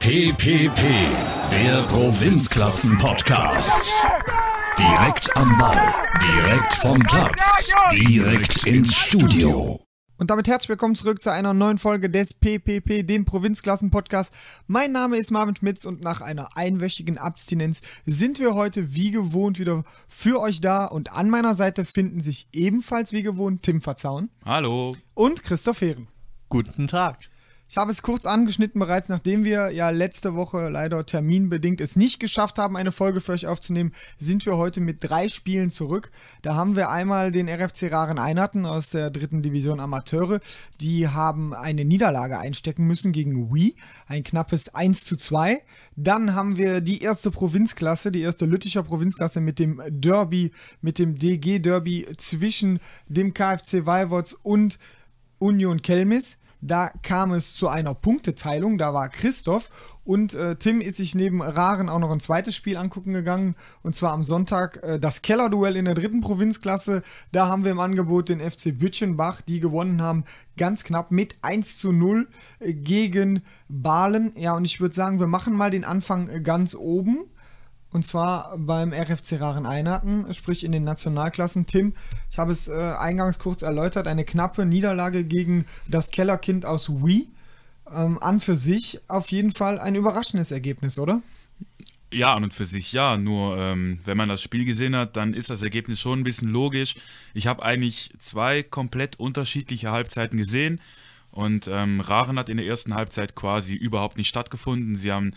PPP, der Provinzklassen-Podcast. Direkt am Ball, direkt vom Platz, direkt ins Studio. Und damit herzlich willkommen zurück zu einer neuen Folge des PPP, dem Provinzklassen-Podcast. Mein Name ist Marvin Schmitz und nach einer einwöchigen Abstinenz sind wir heute wie gewohnt wieder für euch da. Und an meiner Seite finden sich ebenfalls wie gewohnt Tim Verzaun. Hallo. Und Christoph Heeren. Guten Tag. Ich habe es kurz angeschnitten bereits, nachdem wir ja letzte Woche leider terminbedingt es nicht geschafft haben, eine Folge für euch aufzunehmen, sind wir heute mit drei Spielen zurück. Da haben wir einmal den RFC Raren Einheiten aus der dritten Division Amateure. Die haben eine Niederlage einstecken müssen gegen Wii, ein knappes 1 zu 2. Dann haben wir die erste Provinzklasse, die erste Lütticher Provinzklasse mit dem Derby, mit dem DG-Derby zwischen dem KFC Weiwots und Union Kelmis. Da kam es zu einer Punkteteilung, da war Christoph und äh, Tim ist sich neben Raren auch noch ein zweites Spiel angucken gegangen. Und zwar am Sonntag äh, das Kellerduell in der dritten Provinzklasse. Da haben wir im Angebot den FC Bütchenbach, die gewonnen haben, ganz knapp mit 1 zu 0 äh, gegen Balen. Ja, und ich würde sagen, wir machen mal den Anfang äh, ganz oben und zwar beim RFC Raren Einhaken, sprich in den Nationalklassen. Tim, ich habe es äh, eingangs kurz erläutert, eine knappe Niederlage gegen das Kellerkind aus Wii. Ähm, an für sich auf jeden Fall ein überraschendes Ergebnis, oder? Ja, an und für sich ja. Nur ähm, wenn man das Spiel gesehen hat, dann ist das Ergebnis schon ein bisschen logisch. Ich habe eigentlich zwei komplett unterschiedliche Halbzeiten gesehen. Und ähm, Raren hat in der ersten Halbzeit quasi überhaupt nicht stattgefunden. Sie haben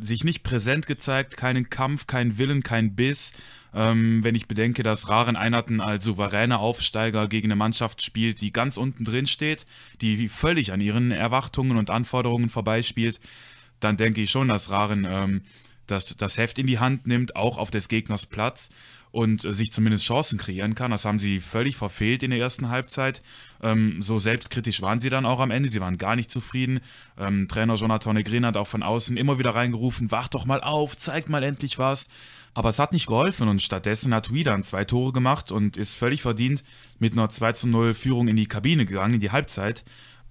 sich nicht präsent gezeigt, keinen Kampf, keinen Willen, kein Biss. Ähm, wenn ich bedenke, dass Raren Einheiten als souveräner Aufsteiger gegen eine Mannschaft spielt, die ganz unten drin steht, die völlig an ihren Erwartungen und Anforderungen vorbeispielt, dann denke ich schon, dass Raren ähm, das, das Heft in die Hand nimmt, auch auf des Gegners Platz und äh, sich zumindest Chancen kreieren kann. Das haben sie völlig verfehlt in der ersten Halbzeit. Ähm, so selbstkritisch waren sie dann auch am Ende. Sie waren gar nicht zufrieden. Ähm, Trainer Jonathan Negrin hat auch von außen immer wieder reingerufen, wach doch mal auf, zeig mal endlich was. Aber es hat nicht geholfen und stattdessen hat Hui dann zwei Tore gemacht und ist völlig verdient mit einer 2 zu 0 Führung in die Kabine gegangen, in die Halbzeit.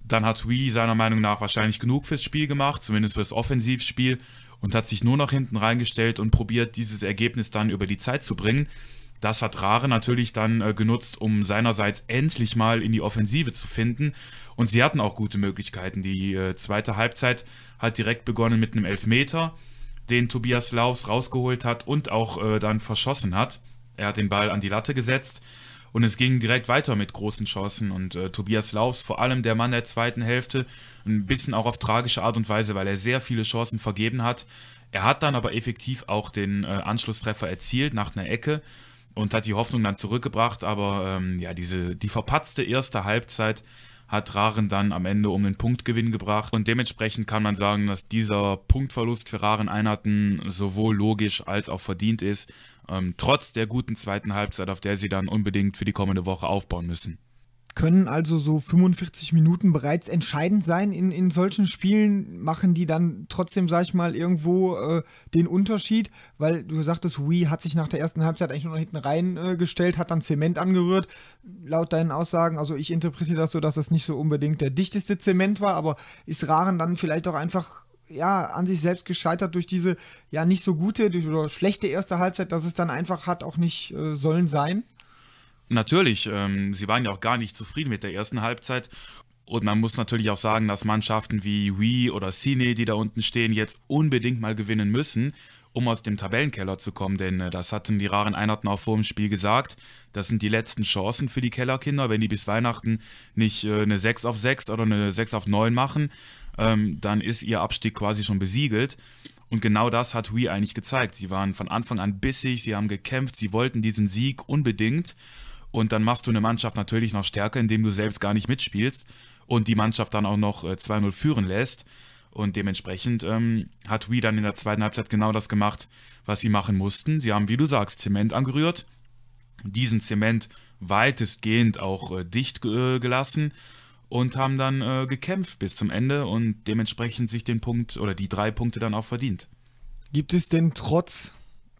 Dann hat Hui seiner Meinung nach wahrscheinlich genug fürs Spiel gemacht, zumindest fürs Offensivspiel und hat sich nur noch hinten reingestellt und probiert, dieses Ergebnis dann über die Zeit zu bringen. Das hat Rare natürlich dann äh, genutzt, um seinerseits endlich mal in die Offensive zu finden. Und sie hatten auch gute Möglichkeiten. Die äh, zweite Halbzeit hat direkt begonnen mit einem Elfmeter, den Tobias Laus rausgeholt hat und auch äh, dann verschossen hat. Er hat den Ball an die Latte gesetzt. Und es ging direkt weiter mit großen Chancen. Und äh, Tobias Laufs, vor allem der Mann der zweiten Hälfte, ein bisschen auch auf tragische Art und Weise, weil er sehr viele Chancen vergeben hat. Er hat dann aber effektiv auch den äh, Anschlusstreffer erzielt nach einer Ecke und hat die Hoffnung dann zurückgebracht. Aber ähm, ja, diese, die verpatzte erste Halbzeit hat Raren dann am Ende um den Punktgewinn gebracht. Und dementsprechend kann man sagen, dass dieser Punktverlust für Raren Einheiten sowohl logisch als auch verdient ist ähm, trotz der guten zweiten Halbzeit, auf der sie dann unbedingt für die kommende Woche aufbauen müssen. Können also so 45 Minuten bereits entscheidend sein in, in solchen Spielen? Machen die dann trotzdem, sag ich mal, irgendwo äh, den Unterschied? Weil du sagtest, Hui hat sich nach der ersten Halbzeit eigentlich nur noch hinten reingestellt, äh, hat dann Zement angerührt. Laut deinen Aussagen, also ich interpretiere das so, dass das nicht so unbedingt der dichteste Zement war, aber ist Raren dann vielleicht auch einfach ja, an sich selbst gescheitert durch diese ja nicht so gute durch, oder schlechte erste Halbzeit, dass es dann einfach hat auch nicht äh, sollen sein? Natürlich, ähm, sie waren ja auch gar nicht zufrieden mit der ersten Halbzeit. Und man muss natürlich auch sagen, dass Mannschaften wie Wii oder Cine, die da unten stehen, jetzt unbedingt mal gewinnen müssen, um aus dem Tabellenkeller zu kommen. Denn äh, das hatten die raren Einheiten auch vor dem Spiel gesagt. Das sind die letzten Chancen für die Kellerkinder. Wenn die bis Weihnachten nicht äh, eine 6 auf 6 oder eine 6 auf 9 machen, ähm, dann ist ihr Abstieg quasi schon besiegelt. Und genau das hat Hui eigentlich gezeigt. Sie waren von Anfang an bissig, sie haben gekämpft, sie wollten diesen Sieg unbedingt. Und dann machst du eine Mannschaft natürlich noch stärker, indem du selbst gar nicht mitspielst und die Mannschaft dann auch noch äh, 2-0 führen lässt. Und dementsprechend ähm, hat Hui dann in der zweiten Halbzeit genau das gemacht, was sie machen mussten. Sie haben, wie du sagst, Zement angerührt, diesen Zement weitestgehend auch äh, dicht äh, gelassen und haben dann äh, gekämpft bis zum Ende und dementsprechend sich den Punkt oder die drei Punkte dann auch verdient. Gibt es denn trotz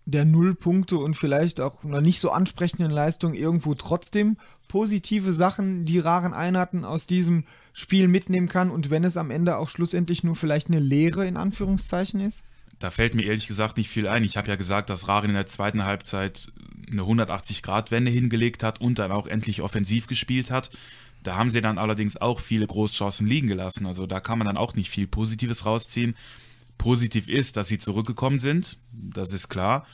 der Nullpunkte und vielleicht auch einer nicht so ansprechenden Leistung irgendwo trotzdem positive Sachen, die Raren Einheiten aus diesem Spiel mitnehmen kann und wenn es am Ende auch schlussendlich nur vielleicht eine Lehre in Anführungszeichen ist? Da fällt mir ehrlich gesagt nicht viel ein. Ich habe ja gesagt, dass Raren in der zweiten Halbzeit eine 180-Grad-Wende hingelegt hat und dann auch endlich offensiv gespielt hat. Da haben sie dann allerdings auch viele Großchancen liegen gelassen. Also da kann man dann auch nicht viel Positives rausziehen. Positiv ist, dass sie zurückgekommen sind, das ist klar.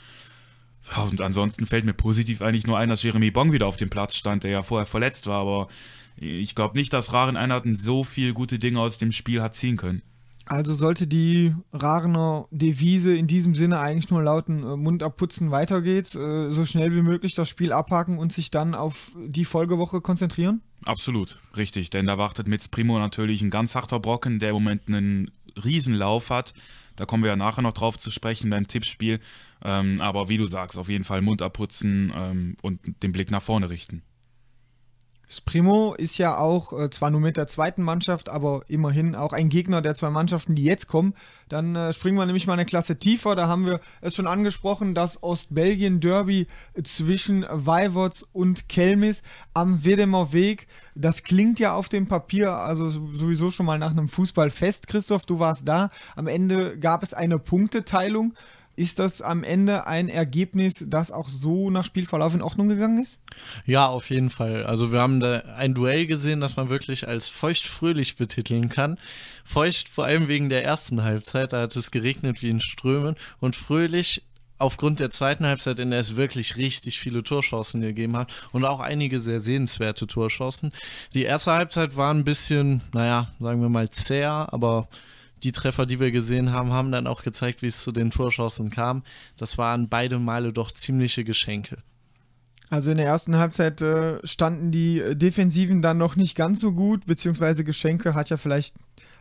Und ansonsten fällt mir positiv eigentlich nur ein, dass Jeremy Bong wieder auf dem Platz stand, der ja vorher verletzt war. Aber ich glaube nicht, dass Raren Einheiten so viele gute Dinge aus dem Spiel hat ziehen können. Also sollte die Rarener Devise in diesem Sinne eigentlich nur lauten, äh, Mund abputzen, weiter geht's, äh, so schnell wie möglich das Spiel abhaken und sich dann auf die Folgewoche konzentrieren? Absolut, richtig. Denn da wartet mit Primo natürlich ein ganz harter Brocken, der im Moment einen Riesenlauf hat. Da kommen wir ja nachher noch drauf zu sprechen beim Tippspiel. Ähm, aber wie du sagst, auf jeden Fall Mund abputzen ähm, und den Blick nach vorne richten. Sprimo ist ja auch äh, zwar nur mit der zweiten Mannschaft, aber immerhin auch ein Gegner der zwei Mannschaften, die jetzt kommen. Dann äh, springen wir nämlich mal eine Klasse tiefer. Da haben wir es schon angesprochen, das Ostbelgien-Derby zwischen Weivots und Kelmis am Wedemer Weg. Das klingt ja auf dem Papier also sowieso schon mal nach einem Fußballfest. Christoph, du warst da. Am Ende gab es eine Punkteteilung. Ist das am Ende ein Ergebnis, das auch so nach Spielverlauf in Ordnung gegangen ist? Ja, auf jeden Fall. Also wir haben da ein Duell gesehen, das man wirklich als feuchtfröhlich betiteln kann. Feucht vor allem wegen der ersten Halbzeit, da hat es geregnet wie in Strömen und fröhlich aufgrund der zweiten Halbzeit, in der es wirklich richtig viele Torschancen gegeben hat und auch einige sehr sehenswerte Torschancen. Die erste Halbzeit war ein bisschen, naja, sagen wir mal zäher, aber die Treffer, die wir gesehen haben, haben dann auch gezeigt, wie es zu den Torschancen kam. Das waren beide Male doch ziemliche Geschenke. Also in der ersten Halbzeit äh, standen die äh, Defensiven dann noch nicht ganz so gut, beziehungsweise Geschenke hat ja vielleicht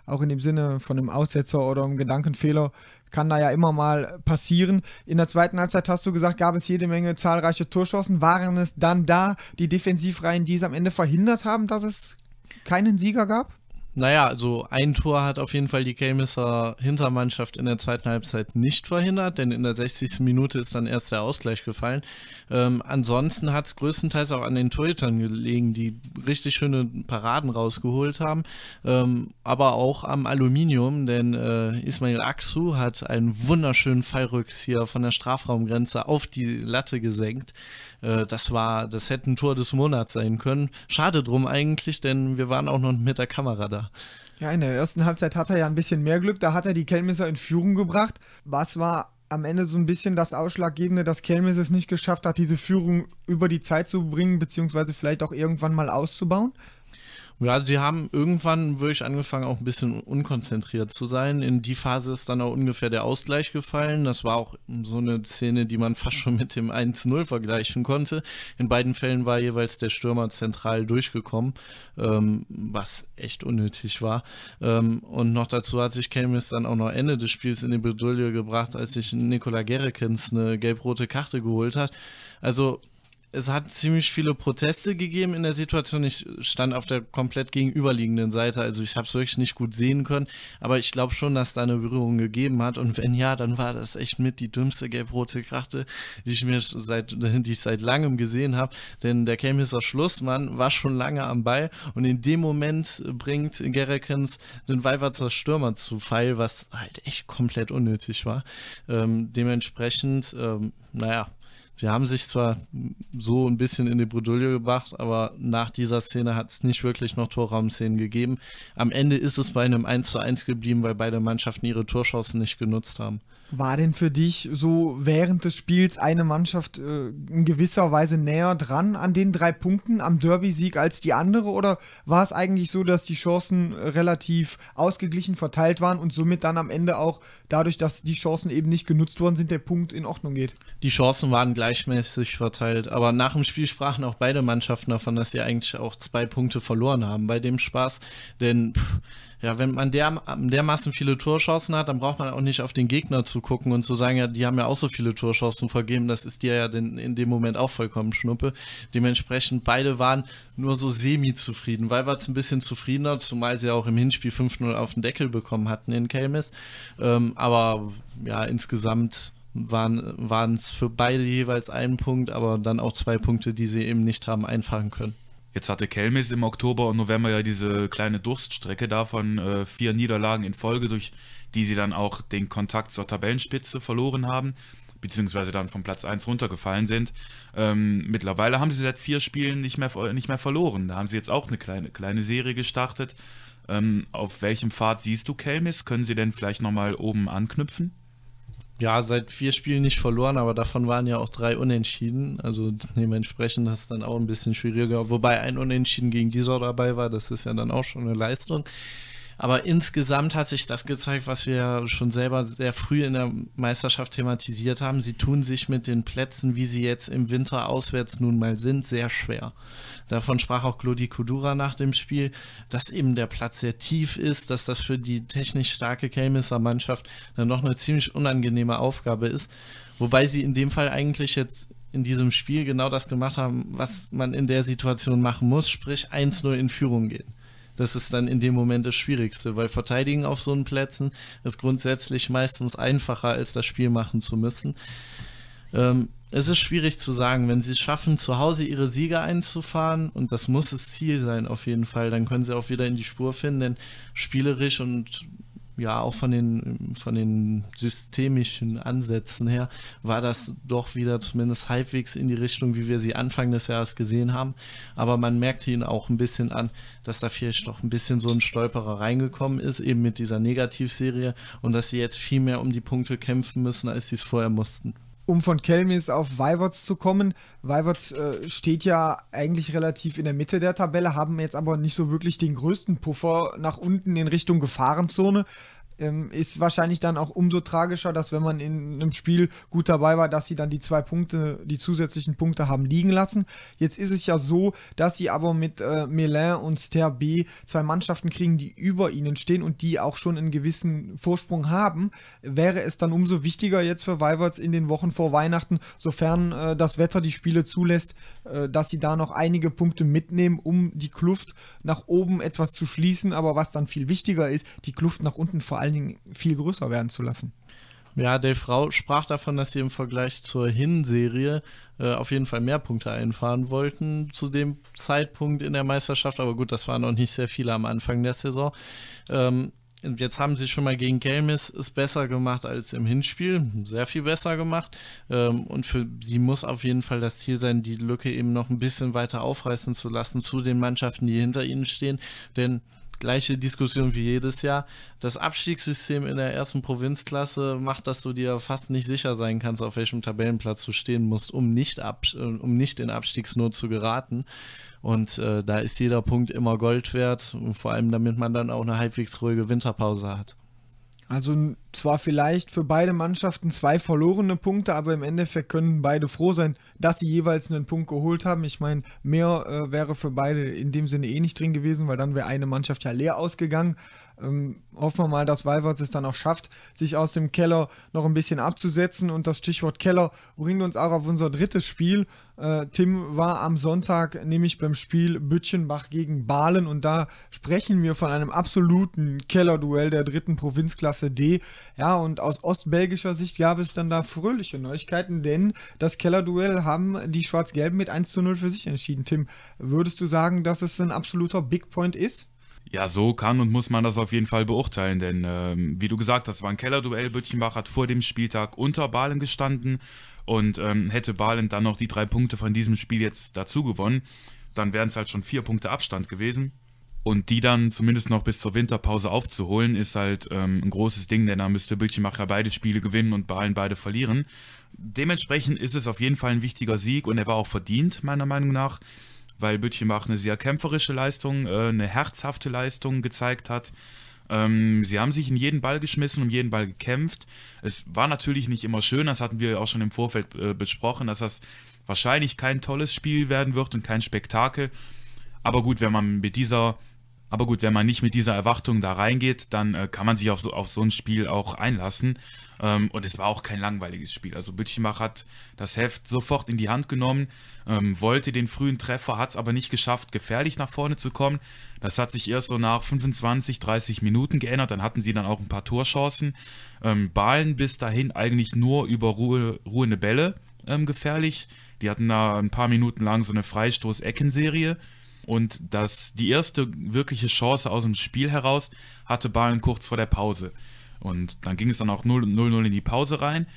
auch in dem Sinne von einem Aussetzer oder einem Gedankenfehler, kann da ja immer mal passieren. In der zweiten Halbzeit hast du gesagt, gab es jede Menge zahlreiche Torschancen. Waren es dann da die Defensivreihen, die es am Ende verhindert haben, dass es keinen Sieger gab? Naja, also ein Tor hat auf jeden Fall die Chemiser Hintermannschaft in der zweiten Halbzeit nicht verhindert, denn in der 60. Minute ist dann erst der Ausgleich gefallen. Ähm, ansonsten hat es größtenteils auch an den Torhütern gelegen, die richtig schöne Paraden rausgeholt haben, ähm, aber auch am Aluminium, denn äh, Ismail Aksu hat einen wunderschönen Fallrücks hier von der Strafraumgrenze auf die Latte gesenkt. Äh, das war, das hätte ein Tor des Monats sein können. Schade drum eigentlich, denn wir waren auch noch mit der Kamera da. Ja, in der ersten Halbzeit hat er ja ein bisschen mehr Glück. Da hat er die Kelmisser in Führung gebracht. Was war am Ende so ein bisschen das Ausschlaggebende, dass Kelmis es nicht geschafft hat, diese Führung über die Zeit zu bringen, beziehungsweise vielleicht auch irgendwann mal auszubauen? Ja, also die haben irgendwann wirklich angefangen, auch ein bisschen unkonzentriert zu sein. In die Phase ist dann auch ungefähr der Ausgleich gefallen. Das war auch so eine Szene, die man fast schon mit dem 1-0 vergleichen konnte. In beiden Fällen war jeweils der Stürmer zentral durchgekommen, ähm, was echt unnötig war. Ähm, und noch dazu hat sich Kelmis dann auch noch Ende des Spiels in die Bedulde gebracht, als sich Nikola Gerrekens eine gelb-rote Karte geholt hat. Also es hat ziemlich viele Proteste gegeben in der Situation. Ich stand auf der komplett gegenüberliegenden Seite, also ich habe es wirklich nicht gut sehen können. Aber ich glaube schon, dass da eine Berührung gegeben hat. Und wenn ja, dann war das echt mit die dümmste gelb-rote Karte, die ich mir seit, die ich seit langem gesehen habe. Denn der Chemister Schlussmann war schon lange am Ball und in dem Moment bringt Gerekens den Weiberzer Stürmer zu Fall, was halt echt komplett unnötig war. Ähm, dementsprechend, ähm, naja, Sie haben sich zwar so ein bisschen in die Bredouille gebracht, aber nach dieser Szene hat es nicht wirklich noch Torraumszenen gegeben. Am Ende ist es bei einem 1 zu 1 geblieben, weil beide Mannschaften ihre Torschancen nicht genutzt haben. War denn für dich so während des Spiels eine Mannschaft äh, in gewisser Weise näher dran an den drei Punkten am Derby-Sieg als die andere? Oder war es eigentlich so, dass die Chancen äh, relativ ausgeglichen verteilt waren und somit dann am Ende auch dadurch, dass die Chancen eben nicht genutzt worden sind, der Punkt in Ordnung geht? Die Chancen waren gleichmäßig verteilt, aber nach dem Spiel sprachen auch beide Mannschaften davon, dass sie eigentlich auch zwei Punkte verloren haben bei dem Spaß. Denn pff, ja, wenn man der, dermaßen viele Torschancen hat, dann braucht man auch nicht auf den Gegner zu gucken und zu sagen, ja, die haben ja auch so viele Torschancen vergeben, das ist dir ja den, in dem Moment auch vollkommen schnuppe. Dementsprechend beide waren nur so semi-zufrieden. Weil war es ein bisschen zufriedener, zumal sie ja auch im Hinspiel 5-0 auf den Deckel bekommen hatten in Kelmis. Ähm, aber ja, insgesamt waren es für beide jeweils einen Punkt, aber dann auch zwei Punkte, die sie eben nicht haben einfahren können. Jetzt hatte Kelmis im Oktober und November ja diese kleine Durststrecke davon, äh, vier Niederlagen in Folge, durch die sie dann auch den Kontakt zur Tabellenspitze verloren haben, beziehungsweise dann vom Platz 1 runtergefallen sind. Ähm, mittlerweile haben sie seit vier Spielen nicht mehr, äh, nicht mehr verloren. Da haben sie jetzt auch eine kleine, kleine Serie gestartet. Ähm, auf welchem Pfad siehst du Kelmis? Können sie denn vielleicht nochmal oben anknüpfen? ja, seit vier Spielen nicht verloren, aber davon waren ja auch drei Unentschieden. Also dementsprechend das ist dann auch ein bisschen schwieriger. Wobei ein Unentschieden gegen dieser dabei war, das ist ja dann auch schon eine Leistung. Aber insgesamt hat sich das gezeigt, was wir schon selber sehr früh in der Meisterschaft thematisiert haben. Sie tun sich mit den Plätzen, wie sie jetzt im Winter auswärts nun mal sind, sehr schwer. Davon sprach auch Glodi Kudura nach dem Spiel, dass eben der Platz sehr tief ist, dass das für die technisch starke Kelmisser Mannschaft dann noch eine ziemlich unangenehme Aufgabe ist. Wobei sie in dem Fall eigentlich jetzt in diesem Spiel genau das gemacht haben, was man in der Situation machen muss, sprich 1-0 in Führung gehen. Das ist dann in dem Moment das Schwierigste, weil verteidigen auf so einen Plätzen ist grundsätzlich meistens einfacher, als das Spiel machen zu müssen. Ähm, es ist schwierig zu sagen, wenn sie es schaffen, zu Hause ihre Sieger einzufahren, und das muss das Ziel sein auf jeden Fall, dann können sie auch wieder in die Spur finden, denn spielerisch und ja auch von den, von den systemischen Ansätzen her, war das doch wieder zumindest halbwegs in die Richtung, wie wir sie Anfang des Jahres gesehen haben. Aber man merkte ihn auch ein bisschen an, dass da vielleicht doch ein bisschen so ein Stolperer reingekommen ist, eben mit dieser Negativserie und dass sie jetzt viel mehr um die Punkte kämpfen müssen, als sie es vorher mussten um von Kelmis auf Weiwotz zu kommen. Weiwotz äh, steht ja eigentlich relativ in der Mitte der Tabelle, haben jetzt aber nicht so wirklich den größten Puffer nach unten in Richtung Gefahrenzone. Ähm, ist wahrscheinlich dann auch umso tragischer, dass wenn man in einem Spiel gut dabei war, dass sie dann die zwei Punkte, die zusätzlichen Punkte haben liegen lassen. Jetzt ist es ja so, dass sie aber mit äh, Melin und Ster B zwei Mannschaften kriegen, die über ihnen stehen und die auch schon einen gewissen Vorsprung haben. Wäre es dann umso wichtiger jetzt für Weiverts in den Wochen vor Weihnachten, sofern äh, das Wetter die Spiele zulässt, äh, dass sie da noch einige Punkte mitnehmen, um die Kluft nach oben etwas zu schließen. Aber was dann viel wichtiger ist, die Kluft nach unten vor allem allen Dingen viel größer werden zu lassen. Ja, Dave Frau sprach davon, dass sie im Vergleich zur Hinserie äh, auf jeden Fall mehr Punkte einfahren wollten zu dem Zeitpunkt in der Meisterschaft. Aber gut, das waren noch nicht sehr viele am Anfang der Saison. Ähm, jetzt haben sie schon mal gegen Gelmis es besser gemacht als im Hinspiel, sehr viel besser gemacht. Ähm, und für sie muss auf jeden Fall das Ziel sein, die Lücke eben noch ein bisschen weiter aufreißen zu lassen zu den Mannschaften, die hinter ihnen stehen. Denn gleiche Diskussion wie jedes Jahr. Das Abstiegssystem in der ersten Provinzklasse macht, dass du dir fast nicht sicher sein kannst, auf welchem Tabellenplatz du stehen musst, um nicht, ab, äh, um nicht in Abstiegsnot zu geraten. Und äh, da ist jeder Punkt immer Gold wert, vor allem damit man dann auch eine halbwegs ruhige Winterpause hat. Also zwar vielleicht für beide Mannschaften zwei verlorene Punkte, aber im Endeffekt können beide froh sein, dass sie jeweils einen Punkt geholt haben. Ich meine, mehr äh, wäre für beide in dem Sinne eh nicht drin gewesen, weil dann wäre eine Mannschaft ja leer ausgegangen. Ähm, hoffen wir mal, dass Valverde es dann auch schafft, sich aus dem Keller noch ein bisschen abzusetzen. Und das Stichwort Keller bringt uns auch auf unser drittes Spiel. Äh, Tim war am Sonntag nämlich beim Spiel Bütchenbach gegen Balen und da sprechen wir von einem absoluten Kellerduell der dritten Provinzklasse D. Ja, und aus ostbelgischer Sicht gab es dann da fröhliche Neuigkeiten, denn das Kellerduell haben die Schwarz-Gelben mit 1 zu 0 für sich entschieden. Tim, würdest du sagen, dass es ein absoluter Big Point ist? Ja, so kann und muss man das auf jeden Fall beurteilen, denn ähm, wie du gesagt hast, war ein Kellerduell. Bütchenbach hat vor dem Spieltag unter Balen gestanden und ähm, hätte Balen dann noch die drei Punkte von diesem Spiel jetzt dazu gewonnen, dann wären es halt schon vier Punkte Abstand gewesen. Und die dann zumindest noch bis zur Winterpause aufzuholen, ist halt ähm, ein großes Ding, denn da müsste ja beide Spiele gewinnen und Balen beide verlieren. Dementsprechend ist es auf jeden Fall ein wichtiger Sieg und er war auch verdient, meiner Meinung nach weil Bütchen eine sehr kämpferische Leistung, äh, eine herzhafte Leistung gezeigt hat. Ähm, sie haben sich in jeden Ball geschmissen, um jeden Ball gekämpft. Es war natürlich nicht immer schön, das hatten wir auch schon im Vorfeld äh, besprochen, dass das wahrscheinlich kein tolles Spiel werden wird und kein Spektakel. Aber gut, wenn man mit dieser aber gut, wenn man nicht mit dieser Erwartung da reingeht, dann äh, kann man sich auf so, auf so ein Spiel auch einlassen. Ähm, und es war auch kein langweiliges Spiel. Also Bütchenbach hat das Heft sofort in die Hand genommen, ähm, wollte den frühen Treffer, hat es aber nicht geschafft, gefährlich nach vorne zu kommen. Das hat sich erst so nach 25, 30 Minuten geändert. Dann hatten sie dann auch ein paar Torchancen. Ähm, Balen bis dahin eigentlich nur über Ruhe, ruhende Bälle ähm, gefährlich. Die hatten da ein paar Minuten lang so eine Freistoß-Eckenserie. Und das, die erste wirkliche Chance aus dem Spiel heraus hatte Balen kurz vor der Pause. Und dann ging es dann auch 0-0 in die Pause rein.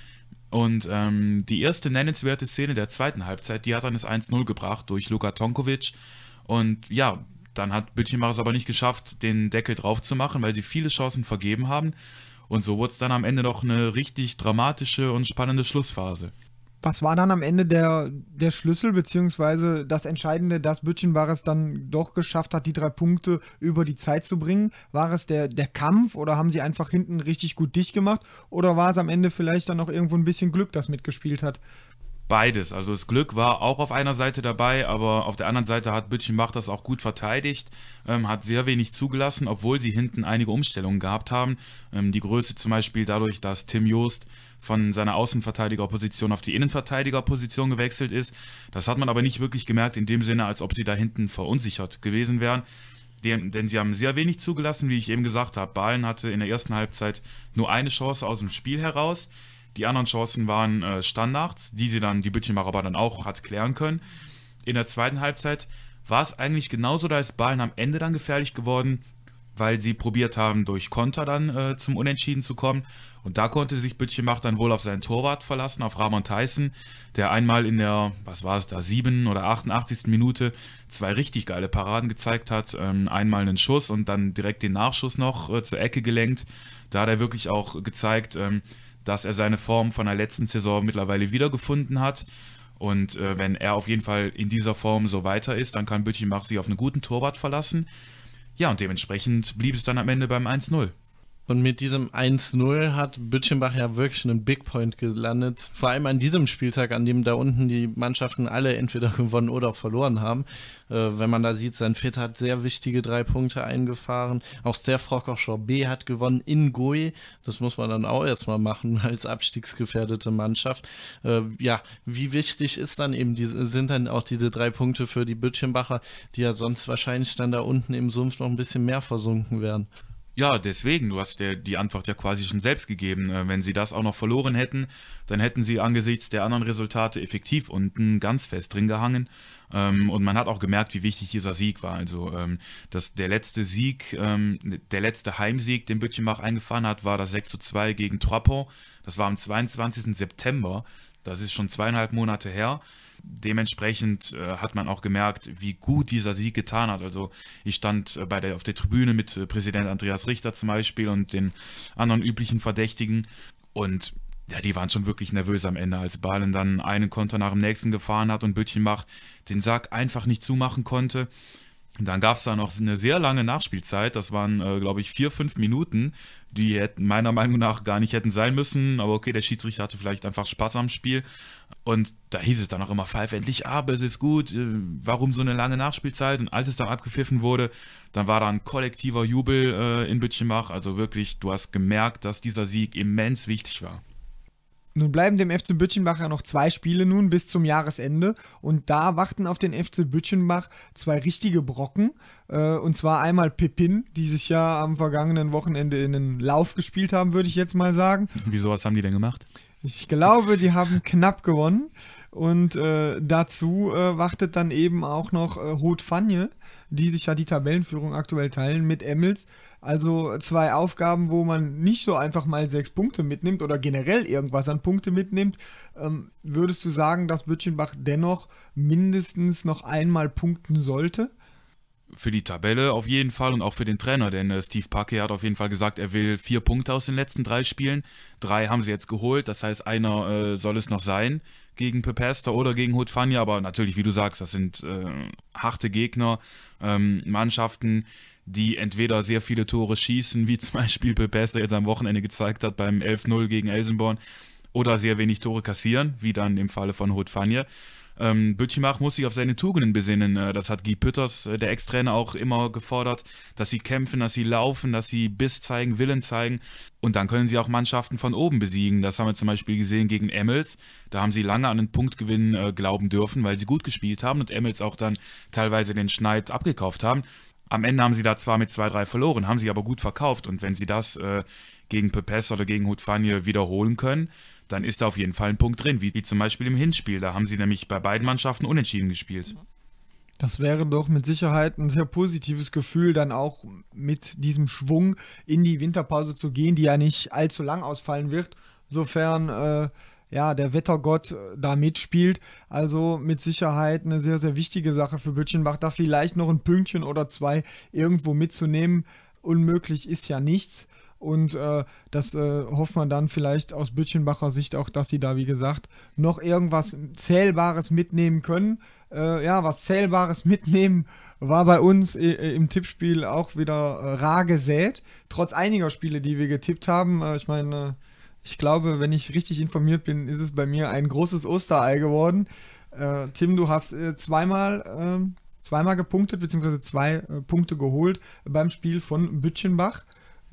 Und ähm, die erste nennenswerte Szene der zweiten Halbzeit, die hat dann das 1-0 gebracht durch Luka Tonkovic. Und ja, dann hat Bütchenbach es aber nicht geschafft, den Deckel drauf zu machen, weil sie viele Chancen vergeben haben. Und so wurde es dann am Ende noch eine richtig dramatische und spannende Schlussphase. Was war dann am Ende der, der Schlüssel, beziehungsweise das Entscheidende, dass Bütchen war es dann doch geschafft hat, die drei Punkte über die Zeit zu bringen? War es der, der Kampf oder haben sie einfach hinten richtig gut dicht gemacht? Oder war es am Ende vielleicht dann auch irgendwo ein bisschen Glück, das mitgespielt hat? beides. Also das Glück war auch auf einer Seite dabei, aber auf der anderen Seite hat Büttchenbach das auch gut verteidigt, ähm, hat sehr wenig zugelassen, obwohl sie hinten einige Umstellungen gehabt haben. Ähm, die Größe zum Beispiel dadurch, dass Tim Joost von seiner Außenverteidigerposition auf die Innenverteidigerposition gewechselt ist. Das hat man aber nicht wirklich gemerkt, in dem Sinne, als ob sie da hinten verunsichert gewesen wären. denn sie haben sehr wenig zugelassen, wie ich eben gesagt habe. Balen hatte in der ersten Halbzeit nur eine Chance aus dem Spiel heraus. Die anderen Chancen waren äh, Standards, die sie dann, die Bütchenmacher aber dann auch hat klären können. In der zweiten Halbzeit war es eigentlich genauso, da ist Bayern am Ende dann gefährlich geworden, weil sie probiert haben, durch Konter dann äh, zum Unentschieden zu kommen. Und da konnte sich Bütchenbach dann wohl auf seinen Torwart verlassen, auf Ramon Tyson, der einmal in der, was war es da, 7. oder 88. Minute zwei richtig geile Paraden gezeigt hat. Ähm, einmal einen Schuss und dann direkt den Nachschuss noch äh, zur Ecke gelenkt. Da hat er wirklich auch gezeigt, ähm, dass er seine Form von der letzten Saison mittlerweile wiedergefunden hat. Und äh, wenn er auf jeden Fall in dieser Form so weiter ist, dann kann Bütchenbach sich auf einen guten Torwart verlassen. Ja, und dementsprechend blieb es dann am Ende beim 1-0. Und mit diesem 1-0 hat Bütchenbach ja wirklich einen Big Point gelandet. Vor allem an diesem Spieltag, an dem da unten die Mannschaften alle entweder gewonnen oder verloren haben. Äh, wenn man da sieht, sein Sanfit hat sehr wichtige drei Punkte eingefahren. Auch Sterfrock, auch Schorbet hat gewonnen in Goi. Das muss man dann auch erstmal machen als abstiegsgefährdete Mannschaft. Äh, ja, wie wichtig ist dann eben diese, sind dann auch diese drei Punkte für die Bütchenbacher, die ja sonst wahrscheinlich dann da unten im Sumpf noch ein bisschen mehr versunken wären? Ja, deswegen, du hast dir die Antwort ja quasi schon selbst gegeben. Äh, wenn sie das auch noch verloren hätten, dann hätten sie angesichts der anderen Resultate effektiv unten ganz fest drin gehangen. Ähm, und man hat auch gemerkt, wie wichtig dieser Sieg war. Also, ähm, dass der letzte Sieg, ähm, der letzte Heimsieg, den Büttchenbach eingefahren hat, war das 6 zu 2 gegen Trappo. Das war am 22. September. Das ist schon zweieinhalb Monate her dementsprechend äh, hat man auch gemerkt, wie gut dieser Sieg getan hat. Also ich stand äh, bei der, auf der Tribüne mit äh, Präsident Andreas Richter zum Beispiel und den anderen üblichen Verdächtigen und ja, die waren schon wirklich nervös am Ende, als Balen dann einen Konter nach dem nächsten gefahren hat und Bütchenbach den Sack einfach nicht zumachen konnte. Und dann gab es da noch eine sehr lange Nachspielzeit. Das waren, äh, glaube ich, vier, fünf Minuten, die hätten meiner Meinung nach gar nicht hätten sein müssen. Aber okay, der Schiedsrichter hatte vielleicht einfach Spaß am Spiel. Und da hieß es dann auch immer, pfeif endlich ah, ab, es ist gut, äh, warum so eine lange Nachspielzeit? Und als es dann abgepfiffen wurde, dann war da ein kollektiver Jubel äh, in Bütchenbach. Also wirklich, du hast gemerkt, dass dieser Sieg immens wichtig war. Nun bleiben dem FC Bütchenbach ja noch zwei Spiele nun bis zum Jahresende und da warten auf den FC Bütchenbach zwei richtige Brocken. Äh, und zwar einmal Pippin, die sich ja am vergangenen Wochenende in den Lauf gespielt haben, würde ich jetzt mal sagen. Wieso, was haben die denn gemacht? Ich glaube, die haben knapp gewonnen. Und äh, dazu äh, wartet dann eben auch noch äh, Hot Fanje, die sich ja die Tabellenführung aktuell teilen mit Emmels. Also äh, zwei Aufgaben, wo man nicht so einfach mal sechs Punkte mitnimmt oder generell irgendwas an Punkte mitnimmt. Ähm, würdest du sagen, dass Bütchenbach dennoch mindestens noch einmal punkten sollte? für die Tabelle auf jeden Fall und auch für den Trainer, denn äh, Steve Packe hat auf jeden Fall gesagt, er will vier Punkte aus den letzten drei Spielen. Drei haben sie jetzt geholt, das heißt, einer äh, soll es noch sein gegen Pepester oder gegen Hutfania, aber natürlich, wie du sagst, das sind äh, harte Gegner, ähm, Mannschaften, die entweder sehr viele Tore schießen, wie zum Beispiel Pepester jetzt am Wochenende gezeigt hat beim 11-0 gegen Elsenborn, oder sehr wenig Tore kassieren, wie dann im Falle von Hutfania. Ähm, Bütchenbach muss sich auf seine Tugenden besinnen. Äh, das hat Guy Pütters, äh, der Ex-Trainer, auch immer gefordert, dass sie kämpfen, dass sie laufen, dass sie Biss zeigen, Willen zeigen. Und dann können sie auch Mannschaften von oben besiegen. Das haben wir zum Beispiel gesehen gegen Emmels. Da haben sie lange an den Punktgewinn äh, glauben dürfen, weil sie gut gespielt haben und Emmels auch dann teilweise den Schneid abgekauft haben. Am Ende haben sie da zwar mit 2-3 verloren, haben sie aber gut verkauft. Und wenn sie das äh, gegen Pepes oder gegen Hutfanje wiederholen können, dann ist da auf jeden Fall ein Punkt drin, wie, wie zum Beispiel im Hinspiel. Da haben sie nämlich bei beiden Mannschaften unentschieden gespielt. Das wäre doch mit Sicherheit ein sehr positives Gefühl, dann auch mit diesem Schwung in die Winterpause zu gehen, die ja nicht allzu lang ausfallen wird, sofern äh, ja, der Wettergott äh, da mitspielt. Also mit Sicherheit eine sehr, sehr wichtige Sache für Bütchenbach, da vielleicht noch ein Pünktchen oder zwei irgendwo mitzunehmen. Unmöglich ist ja nichts. Und äh, das äh, hofft man dann vielleicht aus Bütchenbacher Sicht auch, dass sie da, wie gesagt, noch irgendwas Zählbares mitnehmen können. Äh, ja, was Zählbares mitnehmen war bei uns äh, äh, im Tippspiel auch wieder äh, rar gesät. Trotz einiger Spiele, die wir getippt haben. ich meine, ich glaube, wenn ich richtig informiert bin, ist es bei mir ein großes Osterei geworden. Tim, du hast zweimal, ähm, zweimal gepunktet, beziehungsweise zwei Punkte geholt beim Spiel von Bütchenbach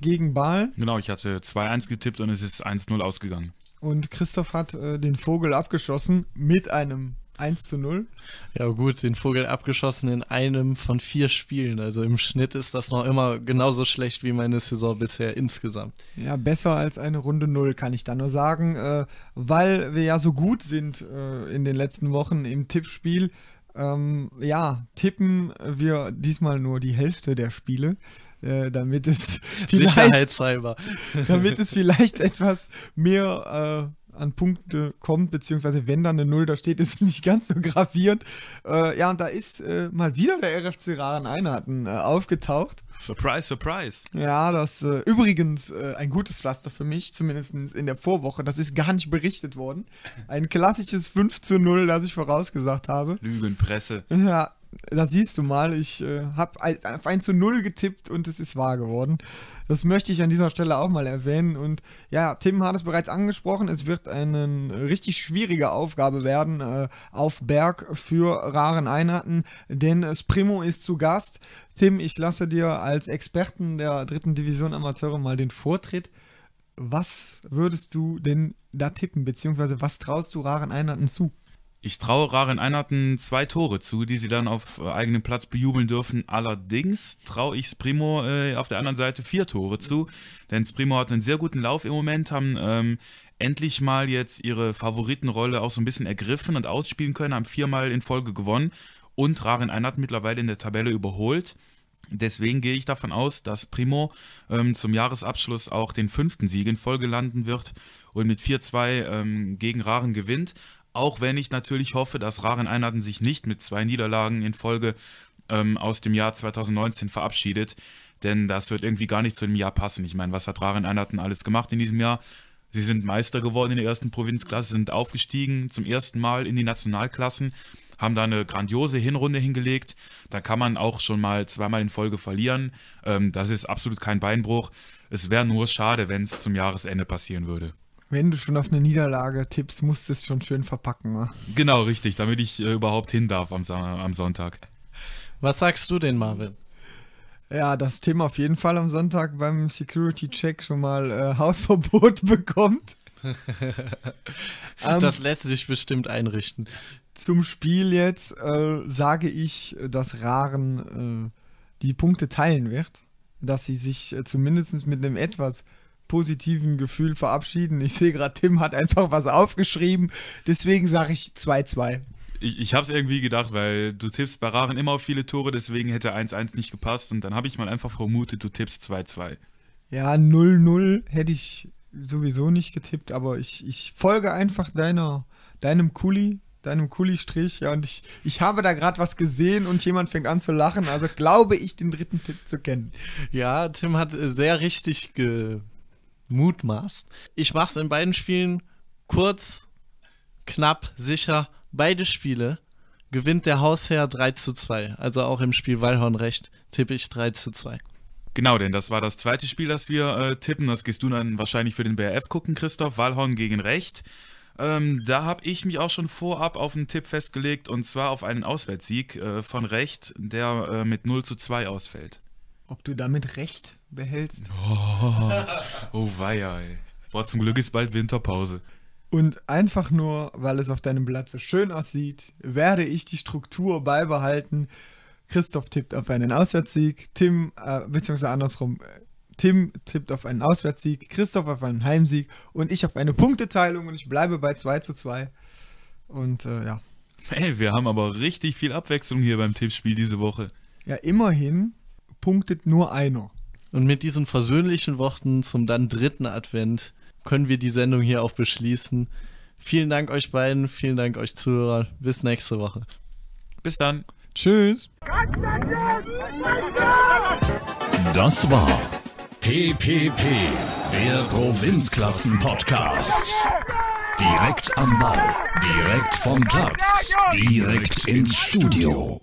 gegen Baal. Genau, ich hatte 2-1 getippt und es ist 1-0 ausgegangen. Und Christoph hat äh, den Vogel abgeschossen mit einem 1 0. Ja, gut, den Vogel abgeschossen in einem von vier Spielen. Also im Schnitt ist das noch immer genauso schlecht wie meine Saison bisher insgesamt. Ja, besser als eine Runde 0, kann ich da nur sagen. Äh, weil wir ja so gut sind äh, in den letzten Wochen im Tippspiel. Ähm, ja, tippen wir diesmal nur die Hälfte der Spiele äh, damit es sicherheitshalber, damit es vielleicht etwas mehr äh, an Punkte kommt, beziehungsweise wenn dann eine Null da steht, ist nicht ganz so gravierend. Äh, ja, und da ist äh, mal wieder der RFC Raren Einheiten äh, aufgetaucht. Surprise, surprise. Ja, das äh, übrigens äh, ein gutes Pflaster für mich, zumindest in der Vorwoche. Das ist gar nicht berichtet worden. Ein klassisches 5 zu 0, das ich vorausgesagt habe. Lügenpresse. Ja, da siehst du mal, ich äh, habe auf 1 zu 0 getippt und es ist wahr geworden. Das möchte ich an dieser Stelle auch mal erwähnen. Und ja, Tim hat es bereits angesprochen, es wird eine äh, richtig schwierige Aufgabe werden äh, auf Berg für Raren Einheiten, denn äh, Sprimo ist zu Gast. Tim, ich lasse dir als Experten der dritten Division Amateure mal den Vortritt. Was würdest du denn da tippen, beziehungsweise was traust du Raren Einheiten zu? Ich traue Raren Einheiten zwei Tore zu, die sie dann auf äh, eigenem Platz bejubeln dürfen. Allerdings traue ich Sprimo äh, auf der anderen Seite vier Tore zu, denn Sprimo hat einen sehr guten Lauf im Moment, haben ähm, endlich mal jetzt ihre Favoritenrolle auch so ein bisschen ergriffen und ausspielen können, haben viermal in Folge gewonnen und Raren Einheiten mittlerweile in der Tabelle überholt. Deswegen gehe ich davon aus, dass Primo ähm, zum Jahresabschluss auch den fünften Sieg in Folge landen wird und mit 4-2 ähm, gegen Raren gewinnt. Auch wenn ich natürlich hoffe, dass Raren Einheiten sich nicht mit zwei Niederlagen in Folge ähm, aus dem Jahr 2019 verabschiedet, denn das wird irgendwie gar nicht zu dem Jahr passen. Ich meine, was hat Raren Einheiten alles gemacht in diesem Jahr? Sie sind Meister geworden in der ersten Provinzklasse, sind aufgestiegen zum ersten Mal in die Nationalklassen, haben da eine grandiose Hinrunde hingelegt. Da kann man auch schon mal zweimal in Folge verlieren. Ähm, das ist absolut kein Beinbruch. Es wäre nur schade, wenn es zum Jahresende passieren würde. Wenn du schon auf eine Niederlage tippst, musst du es schon schön verpacken. Ne? Genau, richtig, damit ich äh, überhaupt hin darf am, am, Sonntag. Was sagst du denn, Marvin? Ja, das Thema auf jeden Fall am Sonntag beim Security-Check schon mal äh, Hausverbot bekommt. das um, ähm, lässt sich bestimmt einrichten. Zum Spiel jetzt äh, sage ich, dass Raren äh, die Punkte teilen wird. Dass sie sich äh, zumindest mit einem etwas positiven Gefühl verabschieden. Ich sehe gerade, Tim hat einfach was aufgeschrieben. Deswegen sage ich 2-2. Ich, ich habe es irgendwie gedacht, weil du tippst bei Raven immer auf viele Tore, deswegen hätte 1-1 nicht gepasst. Und dann habe ich mal einfach vermutet, du tippst 2-2. Ja, 0-0 hätte ich sowieso nicht getippt, aber ich, ich folge einfach deiner, deinem Kuli, deinem Kuli-Strich. Ja, und ich, ich habe da gerade was gesehen und jemand fängt an zu lachen. Also glaube ich, den dritten Tipp zu kennen. Ja, Tim hat sehr richtig ge mutmaßt. Ich mache es in beiden Spielen kurz, knapp, sicher. Beide Spiele gewinnt der Hausherr 3 zu 2. Also auch im Spiel Wallhornrecht tippe ich 3 zu 2. Genau, denn das war das zweite Spiel, das wir äh, tippen. Das gehst du dann wahrscheinlich für den BRF gucken, Christoph. Wallhorn gegen Recht. Ähm, da habe ich mich auch schon vorab auf einen Tipp festgelegt und zwar auf einen Auswärtssieg äh, von Recht, der äh, mit 0 zu 2 ausfällt ob du damit recht behältst. Oh, oh weia, ey. Boah, zum Glück ist bald Winterpause. Und einfach nur, weil es auf deinem Blatt so schön aussieht, werde ich die Struktur beibehalten. Christoph tippt auf einen Auswärtssieg, Tim, äh, beziehungsweise andersrum, äh, Tim tippt auf einen Auswärtssieg, Christoph auf einen Heimsieg und ich auf eine Punkteteilung und ich bleibe bei 2 zu 2. Und äh, ja. Ey, wir haben aber richtig viel Abwechslung hier beim Tippspiel diese Woche. Ja, immerhin punktet nur einer. Und mit diesen versöhnlichen Worten zum dann dritten Advent können wir die Sendung hier auch beschließen. Vielen Dank euch beiden, vielen Dank euch Zuhörer. Bis nächste Woche. Bis dann. Tschüss. Das war PPP, der Provinzklassen-Podcast. Direkt am Ball, direkt vom Platz, direkt ins Studio.